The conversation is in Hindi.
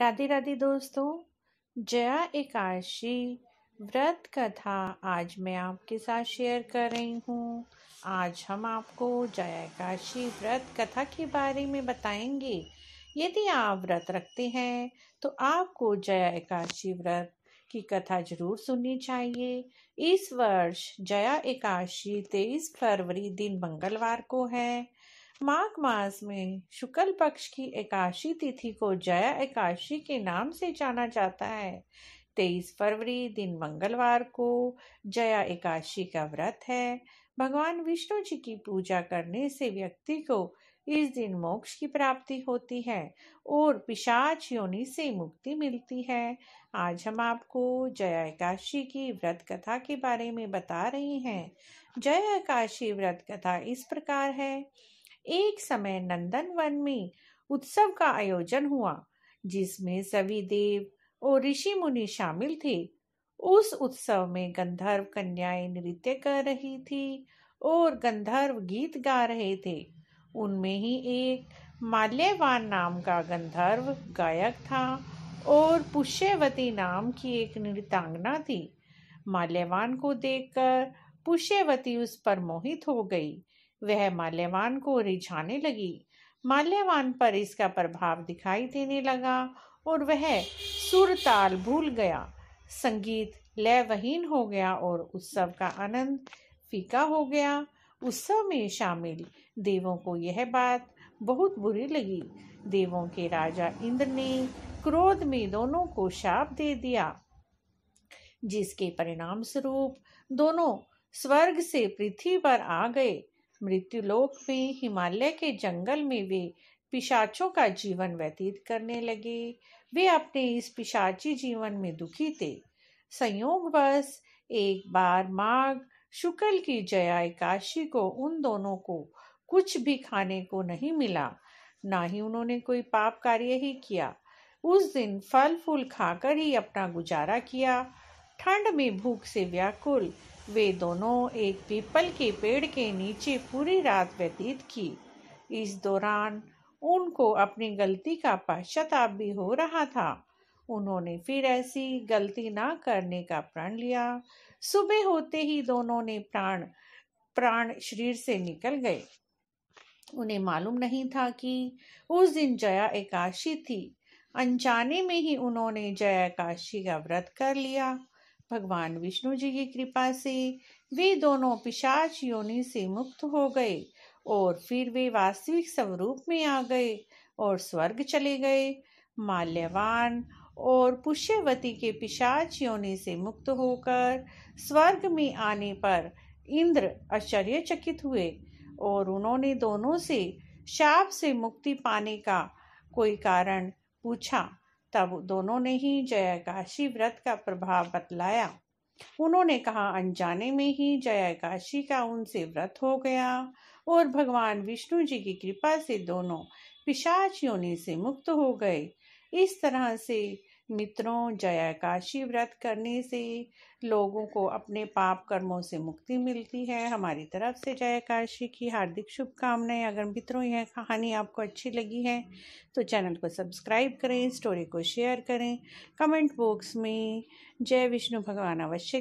राधे राधे दोस्तों जया एकादशी व्रत कथा आज मैं आपके साथ शेयर कर रही हूँ आज हम आपको जया एकादशी व्रत कथा के बारे में बताएंगे यदि आप व्रत रखते हैं तो आपको जया एकादशी व्रत की कथा जरूर सुननी चाहिए इस वर्ष जया एकादशी तेईस फरवरी दिन मंगलवार को है माघ मास में शुक्ल पक्ष की एकादशी तिथि को जया एकादशी के नाम से जाना जाता है तेईस फरवरी दिन मंगलवार को जया एकादशी का व्रत है भगवान विष्णु जी की पूजा करने से व्यक्ति को इस दिन मोक्ष की प्राप्ति होती है और पिशाच योनि से मुक्ति मिलती है आज हम आपको जया एकादशी की व्रत कथा के बारे में बता रहे हैं जया एकादशी व्रत कथा इस प्रकार है एक समय नंदनवन में उत्सव का आयोजन हुआ जिसमें सभी देव और ऋषि मुनि शामिल थे उस उत्सव में गंधर्व कन्याएं नृत्य कर रही थी और गंधर्व गीत गा रहे थे उनमें ही एक माल्यवान नाम का गंधर्व गायक था और पुष्यवती नाम की एक नृतांगना थी माल्यवान को देखकर पुष्यवती उस पर मोहित हो गई वह माल्यवान को रिझाने लगी माल्यवान पर इसका प्रभाव दिखाई देने लगा और वह सुरताल भूल गया संगीत लयवहीन हो गया और उत्सव का आनंद फीका हो गया उत्सव में शामिल देवों को यह बात बहुत बुरी लगी देवों के राजा इंद्र ने क्रोध में दोनों को शाप दे दिया जिसके परिणाम स्वरूप दोनों स्वर्ग से पृथ्वी पर आ गए मृत्युलोक में हिमालय के जंगल में वे पिशाचों का जीवन व्यतीत करने लगे वे अपने इस पिशाची जीवन में दुखी थे बस एक बार माघ शुक्ल की जया एकाशी को उन दोनों को कुछ भी खाने को नहीं मिला ना ही उन्होंने कोई पाप कार्य ही किया उस दिन फल फूल खाकर ही अपना गुजारा किया ठंड में भूख से व्याकुल वे दोनों एक पीपल के पेड़ के नीचे पूरी रात व्यतीत की इस दौरान उनको अपनी गलती का पश्चाताप भी हो रहा था उन्होंने फिर ऐसी गलती ना करने का प्रण लिया सुबह होते ही दोनों ने प्राण प्राण शरीर से निकल गए उन्हें मालूम नहीं था कि उस दिन जया एकाशी थी अनजाने में ही उन्होंने जया एकाशी का व्रत कर लिया भगवान विष्णु जी की कृपा से वे दोनों पिशाच योनि से मुक्त हो गए और फिर वे वास्तविक स्वरूप में आ गए और स्वर्ग चले गए माल्यवान और पुष्यवती के पिशाच योनि से मुक्त होकर स्वर्ग में आने पर इंद्र आश्चर्यचकित हुए और उन्होंने दोनों से शाप से मुक्ति पाने का कोई कारण पूछा तब दोनों ने ही जयाकाशी व्रत का प्रभाव बतलाया उन्होंने कहा अनजाने में ही जयाकाशी का उनसे व्रत हो गया और भगवान विष्णु जी की कृपा से दोनों पिशाच योनि से मुक्त हो गए इस तरह से मित्रों जयाकाशी व्रत करने से लोगों को अपने पाप कर्मों से मुक्ति मिलती है हमारी तरफ से जयाकाशी की हार्दिक शुभकामनाएं अगर मित्रों यह कहानी आपको अच्छी लगी है तो चैनल को सब्सक्राइब करें स्टोरी को शेयर करें कमेंट बॉक्स में जय विष्णु भगवान अवश्य